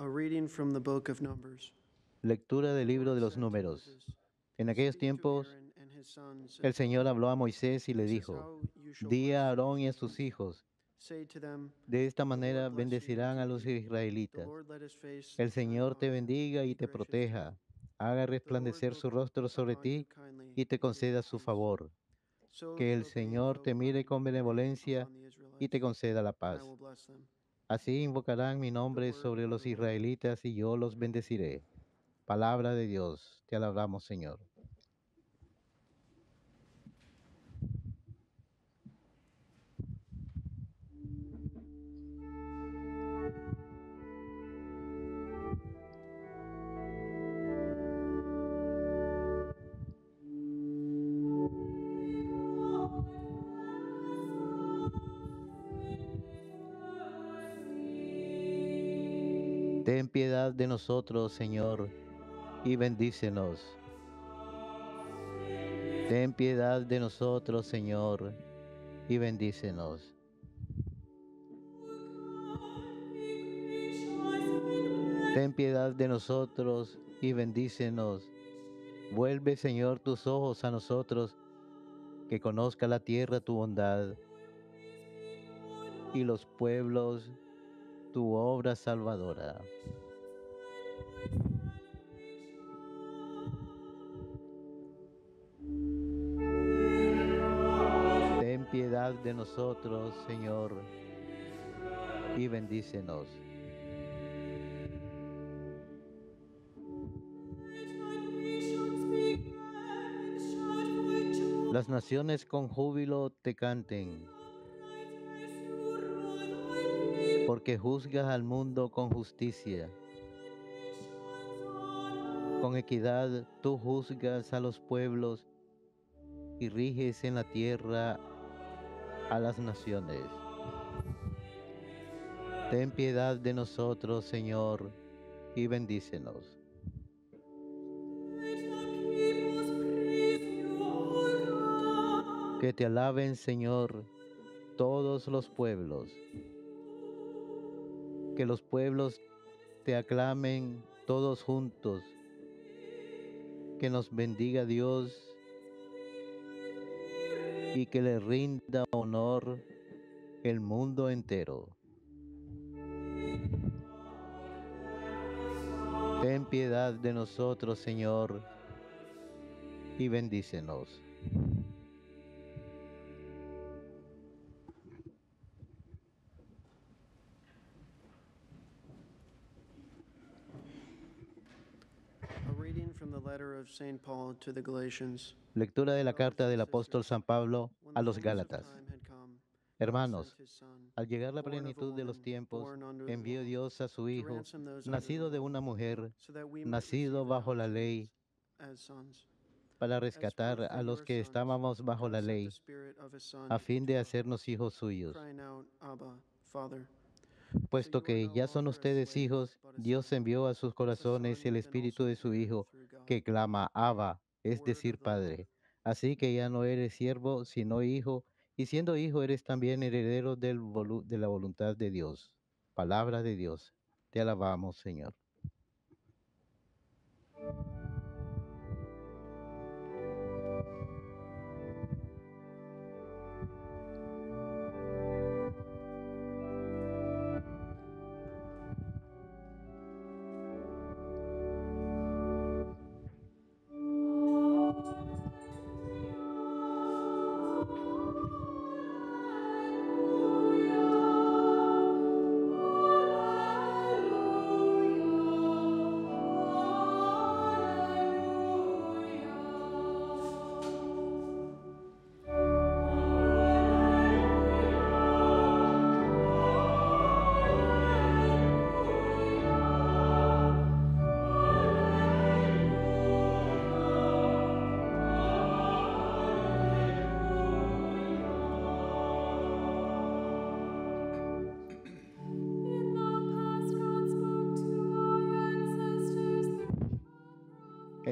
A Lectura del libro de los números. En aquellos tiempos, el Señor habló a Moisés y le dijo, di a Aarón y a sus hijos, de esta manera bendecirán a los israelitas. El Señor te bendiga y te proteja, haga resplandecer su rostro sobre ti y te conceda su favor. Que el Señor te mire con benevolencia y te conceda la paz. Así invocarán mi nombre sobre los israelitas y yo los bendeciré. Palabra de Dios, te alabamos Señor. piedad de nosotros, Señor, y bendícenos. Ten piedad de nosotros, Señor, y bendícenos. Ten piedad de nosotros y bendícenos. Vuelve, Señor, tus ojos a nosotros, que conozca la tierra tu bondad y los pueblos tu obra salvadora. de nosotros, Señor, y bendícenos. Las naciones con júbilo te canten, porque juzgas al mundo con justicia. Con equidad tú juzgas a los pueblos y riges en la tierra a las naciones. Ten piedad de nosotros, Señor, y bendícenos. Que te alaben, Señor, todos los pueblos. Que los pueblos te aclamen todos juntos. Que nos bendiga Dios y que le rinda honor el mundo entero. Ten piedad de nosotros, Señor, y bendícenos. Lectura de la carta del apóstol San Pablo a los Gálatas. Hermanos, al llegar la plenitud de los tiempos, envió Dios a su Hijo, nacido de una mujer, nacido bajo la ley, para rescatar a los que estábamos bajo la ley, a fin de hacernos hijos suyos. Puesto que ya son ustedes hijos, Dios envió a sus corazones el espíritu de su Hijo, que clama Abba, es decir, Padre. Así que ya no eres siervo, sino hijo, y siendo hijo eres también heredero de la voluntad de Dios. Palabra de Dios. Te alabamos, Señor.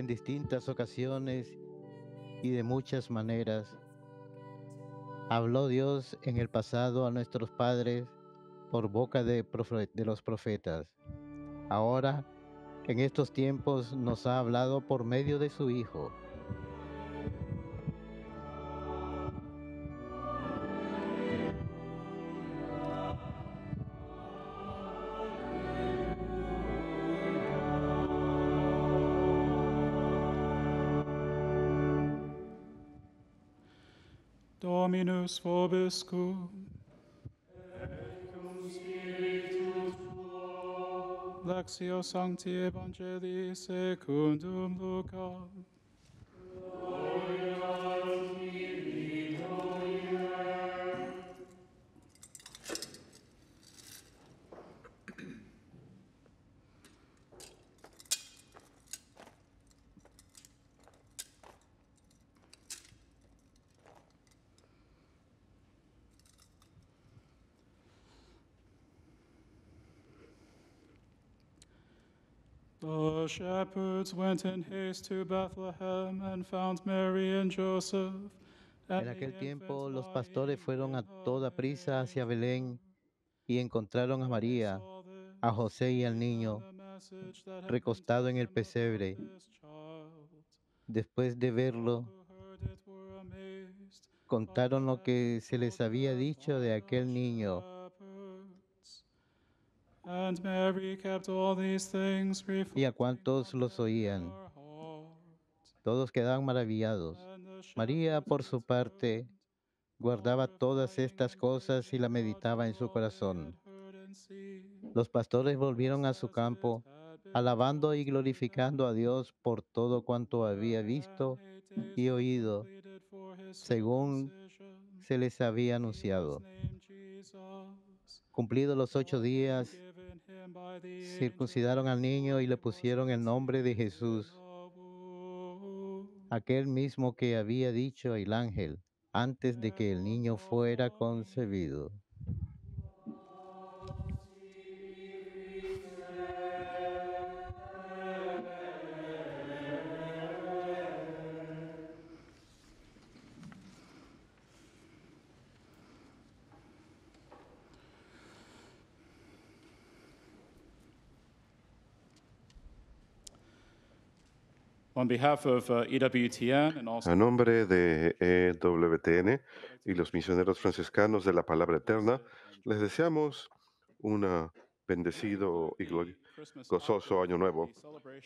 distintas ocasiones y de muchas maneras. Habló Dios en el pasado a nuestros padres por boca de, los profetas. Ahora, en estos tiempos, nos ha hablado por medio de su Hijo. Deus vobiscum. Lectio Sancti Evangelii secundum Lucam. En aquel tiempo los pastores fueron a toda prisa hacia Belén y encontraron a María, a José y al niño recostado en el pesebre. Después de verlo, contaron lo que se les había dicho de aquel niño y a cuantos los oían. Todos quedaban maravillados. María, por su parte, guardaba todas estas cosas y la meditaba en su corazón. Los pastores volvieron a su campo, alabando y glorificando a Dios por todo cuanto había visto y oído, según se les había anunciado. Cumplidos los ocho días, Circuncidaron al niño y le pusieron el nombre de Jesús, aquel mismo que había dicho el ángel antes de que el niño fuera concebido. Uh, e A nombre de EWTN y los misioneros franciscanos de la palabra eterna, les deseamos un uh, bendecido y gozoso año nuevo.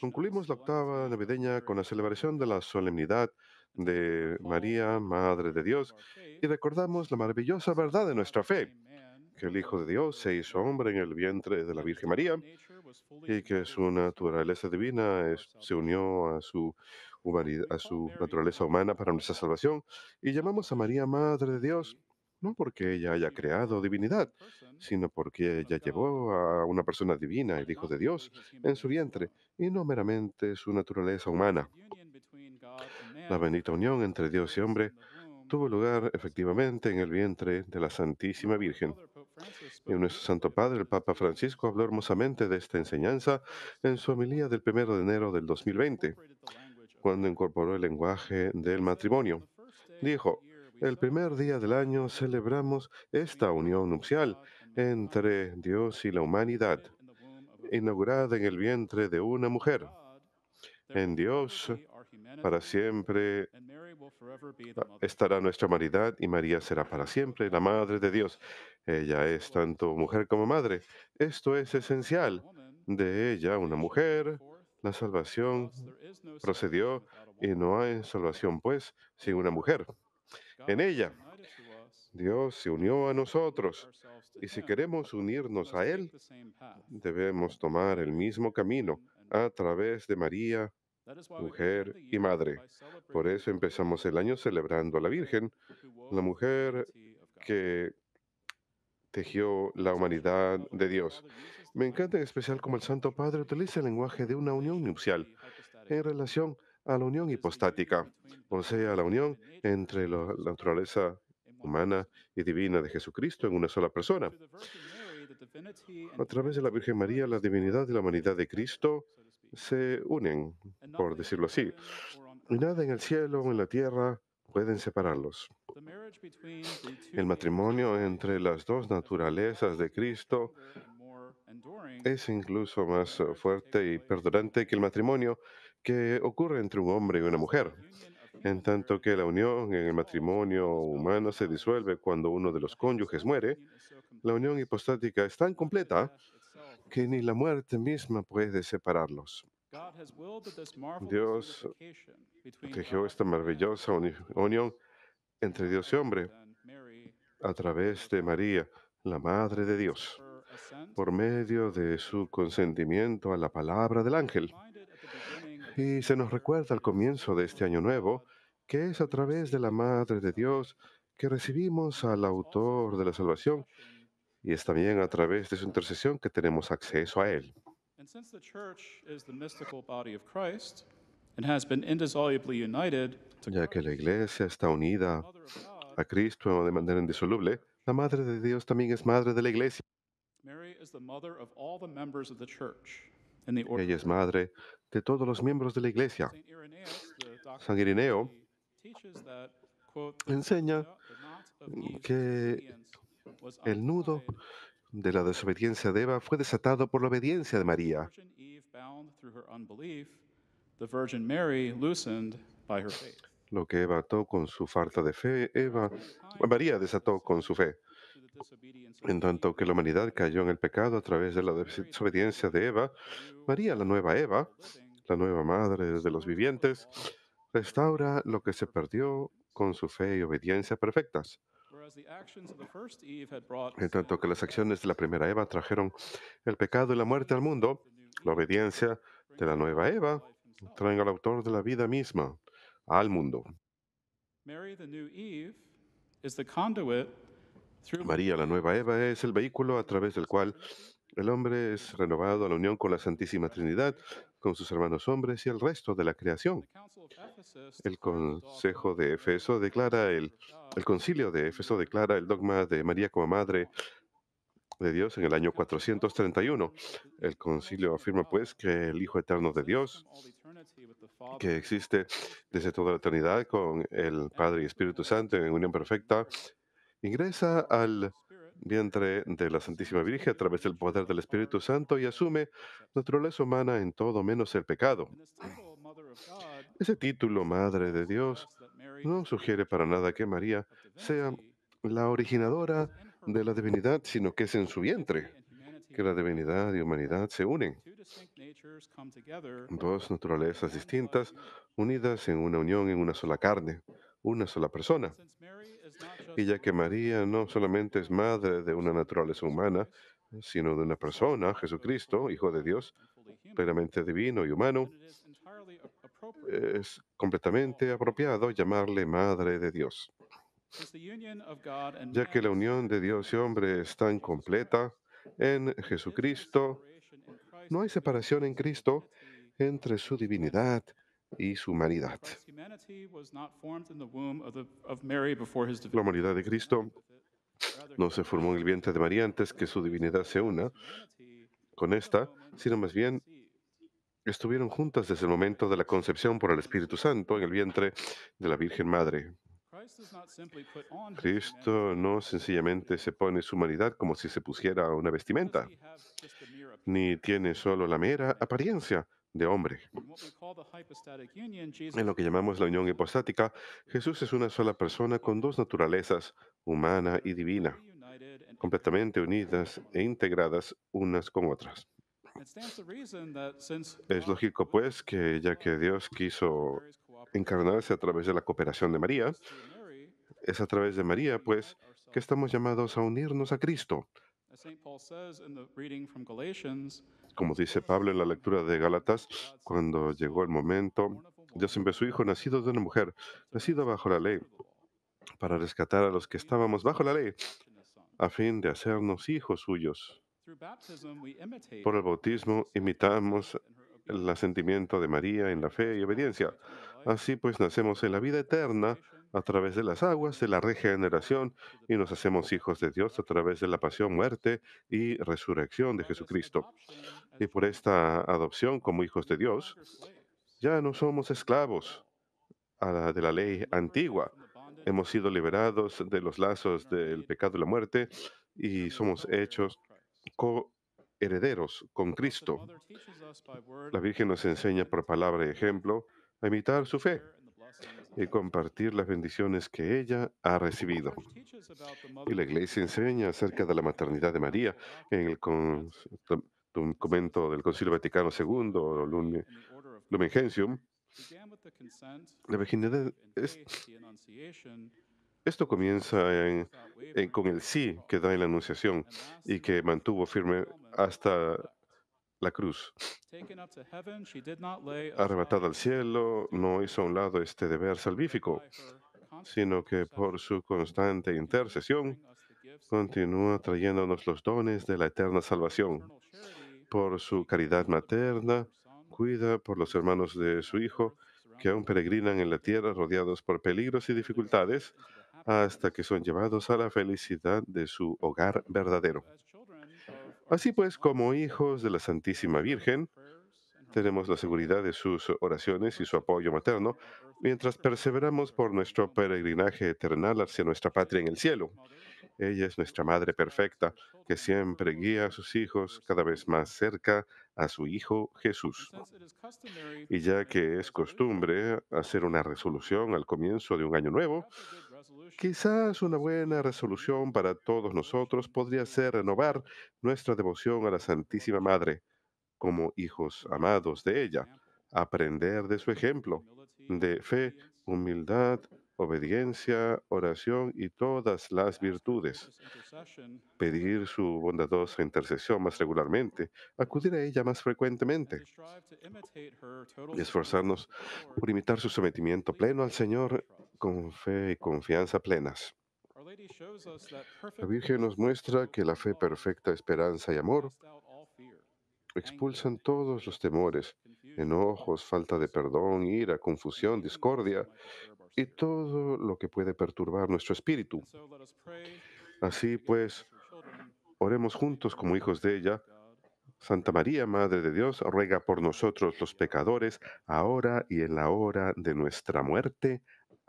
Concluimos la octava navideña con la celebración de la solemnidad de María, Madre de Dios, y recordamos la maravillosa verdad de nuestra fe que el Hijo de Dios se hizo hombre en el vientre de la Virgen María y que su naturaleza divina se unió a su, a su naturaleza humana para nuestra salvación. Y llamamos a María Madre de Dios no porque ella haya creado divinidad, sino porque ella llevó a una persona divina, el Hijo de Dios, en su vientre, y no meramente su naturaleza humana. La bendita unión entre Dios y hombre tuvo lugar efectivamente en el vientre de la Santísima Virgen. Y nuestro Santo Padre, el Papa Francisco, habló hermosamente de esta enseñanza en su homilía del 1 de enero del 2020, cuando incorporó el lenguaje del matrimonio. Dijo, el primer día del año celebramos esta unión nupcial entre Dios y la humanidad, inaugurada en el vientre de una mujer en Dios para siempre estará nuestra humanidad y María será para siempre la Madre de Dios. Ella es tanto mujer como madre. Esto es esencial. De ella, una mujer, la salvación procedió y no hay salvación, pues, sin una mujer. En ella, Dios se unió a nosotros y si queremos unirnos a Él, debemos tomar el mismo camino a través de María mujer y madre. Por eso empezamos el año celebrando a la Virgen, la mujer que tejió la humanidad de Dios. Me encanta en especial cómo el Santo Padre utiliza el lenguaje de una unión nupcial en relación a la unión hipostática, o sea, la unión entre la naturaleza humana y divina de Jesucristo en una sola persona. A través de la Virgen María, la divinidad y la humanidad de Cristo se unen, por decirlo así. nada en el cielo o en la tierra pueden separarlos. El matrimonio entre las dos naturalezas de Cristo es incluso más eh, fuerte y perdurante que el matrimonio que ocurre entre un hombre y una mujer, en tanto que la unión en el matrimonio humano se disuelve cuando uno de los cónyuges muere, la unión hipostática es tan completa que ni la muerte misma puede separarlos. Dios tejió esta maravillosa unión entre Dios y hombre a través de María, la Madre de Dios, por medio de su consentimiento a la palabra del ángel. Y se nos recuerda al comienzo de este año nuevo que es a través de la Madre de Dios que recibimos al autor de la salvación y es también a través de su intercesión que tenemos acceso a Él. Ya que la Iglesia está unida a Cristo de manera indisoluble, la Madre de Dios también es Madre de la Iglesia. Ella es Madre de todos los miembros de la Iglesia. San Irineo enseña que el nudo de la desobediencia de Eva fue desatado por la obediencia de María. Lo que Eva ató con su falta de fe, Eva, María desató con su fe. En tanto que la humanidad cayó en el pecado a través de la desobediencia de Eva, María, la nueva Eva, la nueva madre de los vivientes, restaura lo que se perdió con su fe y obediencia perfectas. En tanto que las acciones de la primera Eva trajeron el pecado y la muerte al mundo, la obediencia de la nueva Eva traen al autor de la vida misma al mundo. María, la nueva Eva, es el vehículo a través del cual el hombre es renovado a la unión con la Santísima Trinidad con sus hermanos hombres y el resto de la creación. El Consejo de Éfeso declara el, el Concilio de Éfeso declara el dogma de María como madre de Dios en el año 431. El concilio afirma pues que el Hijo Eterno de Dios, que existe desde toda la eternidad con el Padre y Espíritu Santo en unión perfecta, ingresa al vientre de la Santísima Virgen a través del poder del Espíritu Santo y asume naturaleza humana en todo menos el pecado. Ese título, Madre de Dios, no sugiere para nada que María sea la originadora de la divinidad, sino que es en su vientre que la divinidad y humanidad se unen. Dos naturalezas distintas unidas en una unión en una sola carne, una sola persona. Y ya que María no solamente es madre de una naturaleza humana, sino de una persona, Jesucristo, Hijo de Dios, plenamente divino y humano, es completamente apropiado llamarle Madre de Dios. Ya que la unión de Dios y hombre es tan completa en Jesucristo, no hay separación en Cristo entre su divinidad y su humanidad. La humanidad de Cristo no se formó en el vientre de María antes que su divinidad se una con esta, sino más bien estuvieron juntas desde el momento de la concepción por el Espíritu Santo en el vientre de la Virgen Madre. Cristo no sencillamente se pone su humanidad como si se pusiera una vestimenta, ni tiene solo la mera apariencia, de hombre. En lo que llamamos la unión hipostática, Jesús es una sola persona con dos naturalezas, humana y divina, completamente unidas e integradas unas con otras. Es lógico, pues, que ya que Dios quiso encarnarse a través de la cooperación de María, es a través de María, pues, que estamos llamados a unirnos a Cristo. Como dice Pablo en la lectura de Gálatas, cuando llegó el momento, Dios envió a su hijo nacido de una mujer, nacido bajo la ley, para rescatar a los que estábamos bajo la ley, a fin de hacernos hijos suyos. Por el bautismo imitamos el asentimiento de María en la fe y obediencia. Así pues nacemos en la vida eterna a través de las aguas de la regeneración y nos hacemos hijos de Dios a través de la pasión, muerte y resurrección de Jesucristo. Y por esta adopción como hijos de Dios, ya no somos esclavos de la ley antigua. Hemos sido liberados de los lazos del pecado y la muerte y somos hechos coherederos herederos con Cristo. La Virgen nos enseña por palabra y ejemplo a imitar su fe y compartir las bendiciones que ella ha recibido. Y la Iglesia enseña acerca de la maternidad de María en el con, del Concilio Vaticano II, Lumen, Lumen Gentium. La virginidad esto comienza con el sí que da en la Anunciación y que mantuvo firme hasta la cruz. Arrebatada al cielo, no hizo a un lado este deber salvífico, sino que por su constante intercesión continúa trayéndonos los dones de la eterna salvación. Por su caridad materna, cuida por los hermanos de su Hijo que aún peregrinan en la tierra rodeados por peligros y dificultades hasta que son llevados a la felicidad de su hogar verdadero. Así pues, como hijos de la Santísima Virgen, tenemos la seguridad de sus oraciones y su apoyo materno mientras perseveramos por nuestro peregrinaje eternal hacia nuestra patria en el cielo. Ella es nuestra Madre perfecta, que siempre guía a sus hijos cada vez más cerca a su Hijo Jesús. Y ya que es costumbre hacer una resolución al comienzo de un año nuevo, Quizás una buena resolución para todos nosotros podría ser renovar nuestra devoción a la Santísima Madre como hijos amados de ella, aprender de su ejemplo de fe, humildad, obediencia, oración y todas las virtudes. Pedir su bondadosa intercesión más regularmente, acudir a ella más frecuentemente, y esforzarnos por imitar su sometimiento pleno al Señor con fe y confianza plenas. La Virgen nos muestra que la fe perfecta, esperanza y amor expulsan todos los temores, enojos, falta de perdón, ira, confusión, discordia y todo lo que puede perturbar nuestro espíritu. Así pues, oremos juntos como hijos de ella. Santa María, Madre de Dios, ruega por nosotros los pecadores, ahora y en la hora de nuestra muerte.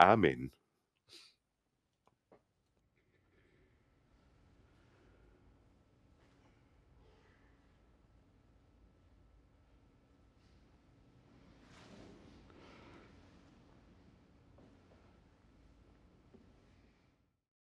Amen.